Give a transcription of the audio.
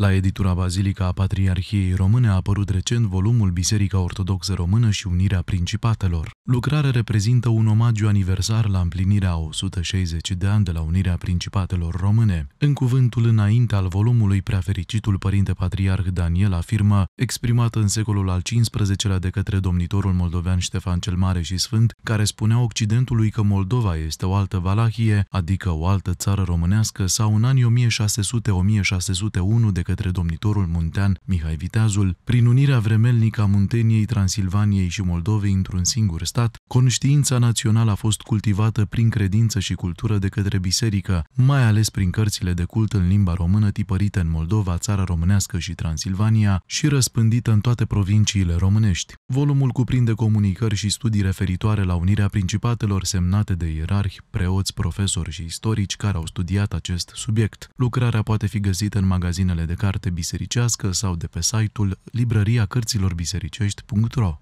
La editura Bazilica a Patriarhiei Române a apărut recent volumul Biserica Ortodoxă Română și Unirea Principatelor. Lucrarea reprezintă un omagiu aniversar la împlinirea 160 de ani de la Unirea Principatelor Române. În cuvântul înainte al volumului, preafericitul Părinte Patriarh Daniel afirmă, exprimat în secolul al XV-lea de către domnitorul moldovean Ștefan cel Mare și Sfânt, care spunea Occidentului că Moldova este o altă Valahie, adică o altă țară românească, sau în anii 1600-1601 de către domnitorul muntean Mihai Viteazul, prin unirea vremelnică a Munteniei, Transilvaniei și Moldovei într-un singur stat, Conștiința națională a fost cultivată prin credință și cultură de către biserică, mai ales prin cărțile de cult în limba română tipărite în Moldova, țara românească și Transilvania și răspândită în toate provinciile românești. Volumul cuprinde comunicări și studii referitoare la unirea principatelor semnate de ierarhi, preoți, profesori și istorici care au studiat acest subiect. Lucrarea poate fi găsită în magazinele de carte bisericească sau de pe site-ul bisericești.ro.